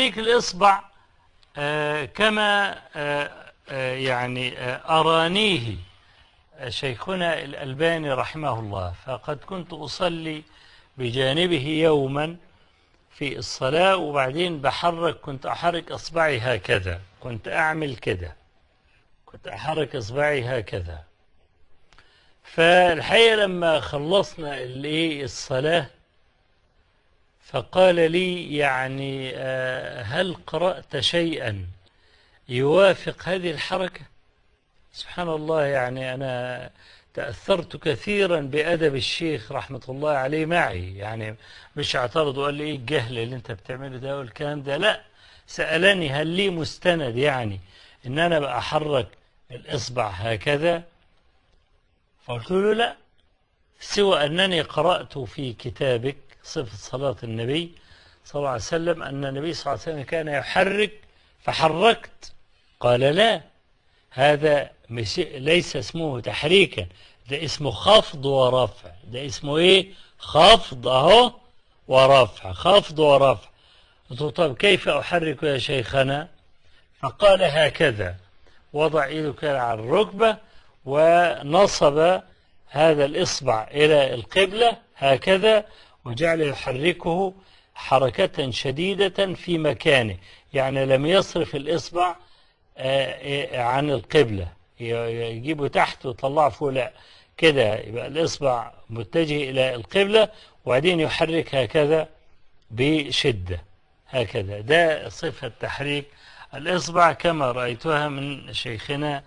تحريك الإصبع آه، كما آه، آه، يعني أرانيه شيخنا الألباني رحمه الله فقد كنت أصلي بجانبه يوما في الصلاة وبعدين بحرك كنت أحرك أصبعي هكذا كنت أعمل كده كنت أحرك إصبعي هكذا فالحقيقة لما خلصنا الصلاة فقال لي يعني آه، هل قرأت شيئا يوافق هذه الحركة سبحان الله يعني أنا تأثرت كثيرا بأدب الشيخ رحمة الله عليه معي يعني مش اعترض وقال لي إيه الجهل اللي أنت بتعمله ده والكلام ده لا سألني هل لي مستند يعني إن أنا بأحرك الإصبع هكذا فقلت له لا سوى أنني قرأت في كتابك صفة صلاة النبي صلى الله عليه وسلم أن النبي صلى الله عليه وسلم كان يحرك فحركت قال لا هذا ليس اسمه تحريكا ده اسمه خفض ورفع ده اسمه ايه خفض اهو ورفع خفض ورفع قلت طب كيف احرك يا شيخنا فقال هكذا وضع ايدك على الركبه ونصب هذا الاصبع الى القبله هكذا وجعل يحركه حركة شديدة في مكانه يعني لم يصرف الإصبع آه، آه، عن القبلة يجيبه تحت ويطلعه فوق لا كده يبقى الإصبع متجه إلى القبلة وبعدين يحرك هكذا بشدة هكذا ده صفة تحريك الإصبع كما رأيتها من شيخنا